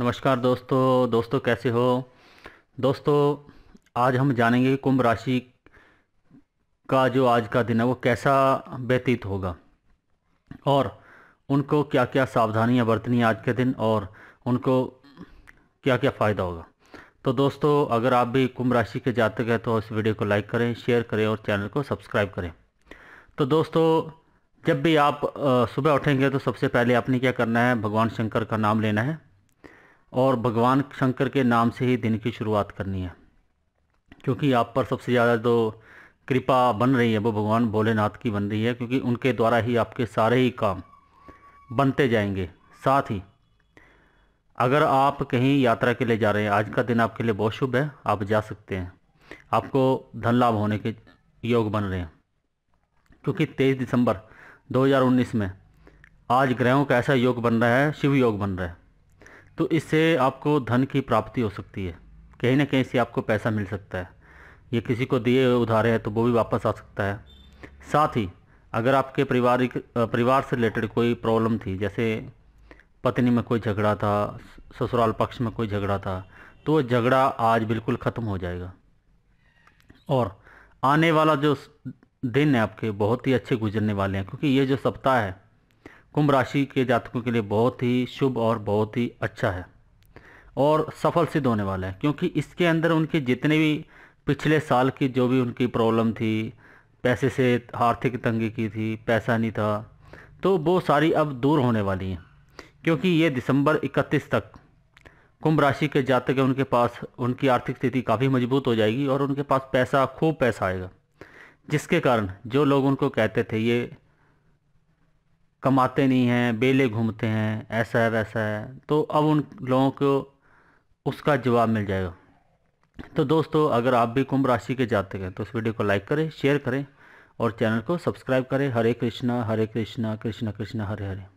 नमस्कार दोस्तों दोस्तों कैसे हो दोस्तों आज हम जानेंगे कि कुंभ राशि का जो आज का दिन है वो कैसा व्यतीत होगा और उनको क्या क्या सावधानियां बरतनी आज के दिन और उनको क्या क्या फ़ायदा होगा तो दोस्तों अगर आप भी कुंभ राशि के जातक हैं तो इस वीडियो को लाइक करें शेयर करें और चैनल को सब्सक्राइब करें तो दोस्तों जब भी आप सुबह उठेंगे तो सबसे पहले आपने क्या करना है भगवान शंकर का नाम लेना है और भगवान शंकर के नाम से ही दिन की शुरुआत करनी है क्योंकि आप पर सबसे ज़्यादा जो कृपा बन रही है वो भगवान भोलेनाथ की बन रही है क्योंकि उनके द्वारा ही आपके सारे ही काम बनते जाएंगे साथ ही अगर आप कहीं यात्रा के लिए जा रहे हैं आज का दिन आपके लिए बहुत शुभ है आप जा सकते हैं आपको धन लाभ होने के योग बन रहे हैं क्योंकि तेईस दिसंबर 2019 में आज ग्रहों का ऐसा योग बन रहा है शिव योग बन रहा है तो इससे आपको धन की प्राप्ति हो सकती है कहीं ना कहीं से आपको पैसा मिल सकता है ये किसी को दिए उधारे हैं तो वो भी वापस आ सकता है साथ ही अगर आपके पारिवारिक परिवार से रिलेटेड कोई प्रॉब्लम थी जैसे पत्नी में कोई झगड़ा था ससुराल पक्ष में कोई झगड़ा था तो वो झगड़ा आज बिल्कुल ख़त्म हो जाएगा और आने वाला जो दिन है आपके बहुत ही अच्छे गुजरने वाले हैं क्योंकि ये जो सप्ताह है कुंभ राशि के जातकों के लिए बहुत ही शुभ और बहुत ही अच्छा है और सफल सिद्ध होने वाला है क्योंकि इसके अंदर उनके जितने भी पिछले साल की जो भी उनकी प्रॉब्लम थी पैसे से आर्थिक तंगी की थी पैसा नहीं था तो वो सारी अब दूर होने वाली हैं क्योंकि ये दिसंबर 31 तक कुंभ राशि के जातक उनके पास उनकी आर्थिक स्थिति काफ़ी मजबूत हो जाएगी और उनके पास पैसा खूब पैसा आएगा जिसके कारण जो लोग उनको कहते थे ये कमाते नहीं हैं बेले घूमते हैं ऐसा है वैसा है तो अब उन लोगों को उसका जवाब मिल जाएगा तो दोस्तों अगर आप भी कुंभ राशि के जाते हैं तो इस वीडियो को लाइक करें शेयर करें और चैनल को सब्सक्राइब करें हरे कृष्णा हरे कृष्णा कृष्णा कृष्णा हरे हरे